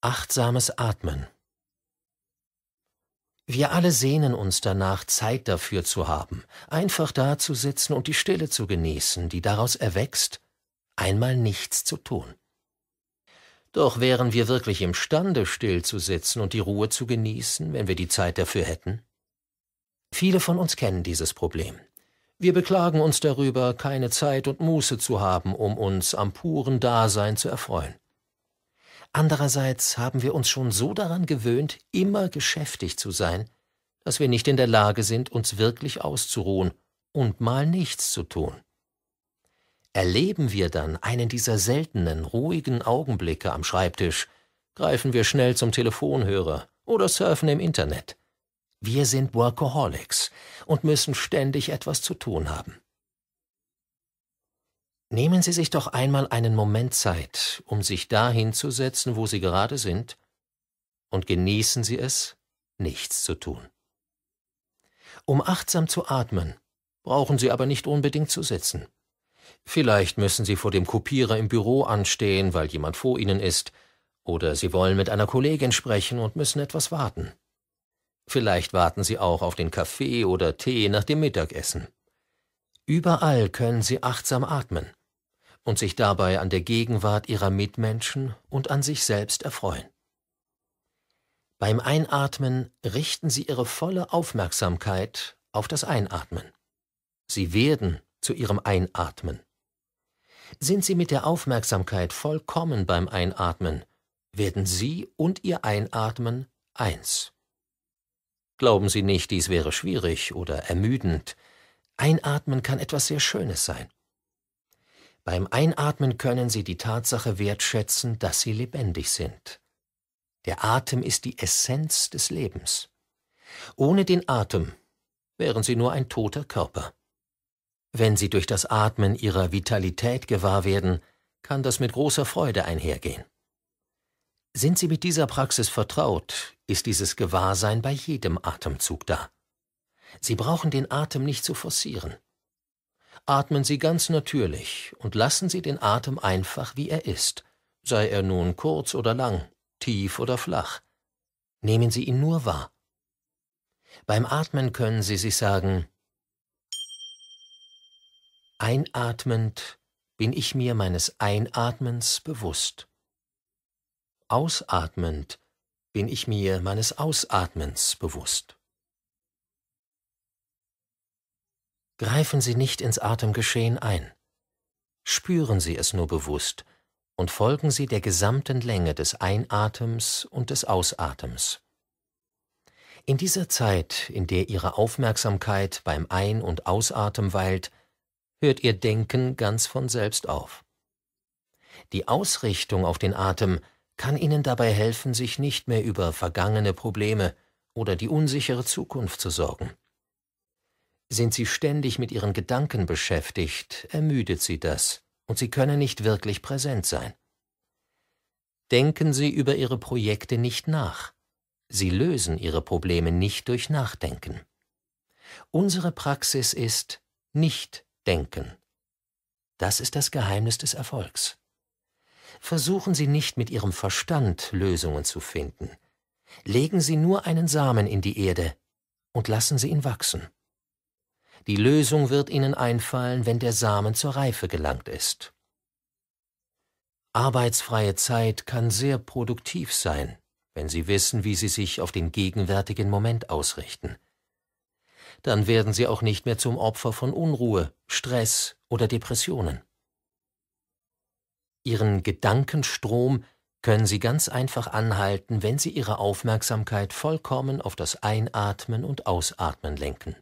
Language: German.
Achtsames Atmen. Wir alle sehnen uns danach, Zeit dafür zu haben, einfach da zu sitzen und die Stille zu genießen, die daraus erwächst, einmal nichts zu tun. Doch wären wir wirklich imstande, still zu sitzen und die Ruhe zu genießen, wenn wir die Zeit dafür hätten? Viele von uns kennen dieses Problem. Wir beklagen uns darüber, keine Zeit und Muße zu haben, um uns am puren Dasein zu erfreuen. Andererseits haben wir uns schon so daran gewöhnt, immer geschäftig zu sein, dass wir nicht in der Lage sind, uns wirklich auszuruhen und mal nichts zu tun. Erleben wir dann einen dieser seltenen, ruhigen Augenblicke am Schreibtisch, greifen wir schnell zum Telefonhörer oder surfen im Internet. Wir sind Workaholics und müssen ständig etwas zu tun haben. Nehmen Sie sich doch einmal einen Moment Zeit, um sich dahin zu setzen, wo Sie gerade sind, und genießen Sie es, nichts zu tun. Um achtsam zu atmen, brauchen Sie aber nicht unbedingt zu sitzen. Vielleicht müssen Sie vor dem Kopierer im Büro anstehen, weil jemand vor Ihnen ist, oder Sie wollen mit einer Kollegin sprechen und müssen etwas warten. Vielleicht warten Sie auch auf den Kaffee oder Tee nach dem Mittagessen. Überall können Sie achtsam atmen und sich dabei an der Gegenwart ihrer Mitmenschen und an sich selbst erfreuen. Beim Einatmen richten sie ihre volle Aufmerksamkeit auf das Einatmen. Sie werden zu ihrem Einatmen. Sind sie mit der Aufmerksamkeit vollkommen beim Einatmen, werden sie und ihr Einatmen eins. Glauben Sie nicht, dies wäre schwierig oder ermüdend. Einatmen kann etwas sehr Schönes sein. Beim Einatmen können sie die Tatsache wertschätzen, dass sie lebendig sind. Der Atem ist die Essenz des Lebens. Ohne den Atem wären sie nur ein toter Körper. Wenn sie durch das Atmen ihrer Vitalität gewahr werden, kann das mit großer Freude einhergehen. Sind Sie mit dieser Praxis vertraut, ist dieses Gewahrsein bei jedem Atemzug da. Sie brauchen den Atem nicht zu forcieren. Atmen Sie ganz natürlich und lassen Sie den Atem einfach, wie er ist, sei er nun kurz oder lang, tief oder flach. Nehmen Sie ihn nur wahr. Beim Atmen können Sie sich sagen, Einatmend bin ich mir meines Einatmens bewusst. Ausatmend bin ich mir meines Ausatmens bewusst. Greifen Sie nicht ins Atemgeschehen ein. Spüren Sie es nur bewusst und folgen Sie der gesamten Länge des Einatems und des Ausatems. In dieser Zeit, in der Ihre Aufmerksamkeit beim Ein- und Ausatem weilt, hört Ihr Denken ganz von selbst auf. Die Ausrichtung auf den Atem kann Ihnen dabei helfen, sich nicht mehr über vergangene Probleme oder die unsichere Zukunft zu sorgen. Sind sie ständig mit ihren Gedanken beschäftigt, ermüdet sie das, und sie können nicht wirklich präsent sein. Denken sie über ihre Projekte nicht nach. Sie lösen ihre Probleme nicht durch Nachdenken. Unsere Praxis ist nicht denken. Das ist das Geheimnis des Erfolgs. Versuchen Sie nicht mit Ihrem Verstand Lösungen zu finden. Legen Sie nur einen Samen in die Erde und lassen Sie ihn wachsen. Die Lösung wird ihnen einfallen, wenn der Samen zur Reife gelangt ist. Arbeitsfreie Zeit kann sehr produktiv sein, wenn sie wissen, wie sie sich auf den gegenwärtigen Moment ausrichten. Dann werden sie auch nicht mehr zum Opfer von Unruhe, Stress oder Depressionen. Ihren Gedankenstrom können Sie ganz einfach anhalten, wenn Sie Ihre Aufmerksamkeit vollkommen auf das Einatmen und Ausatmen lenken.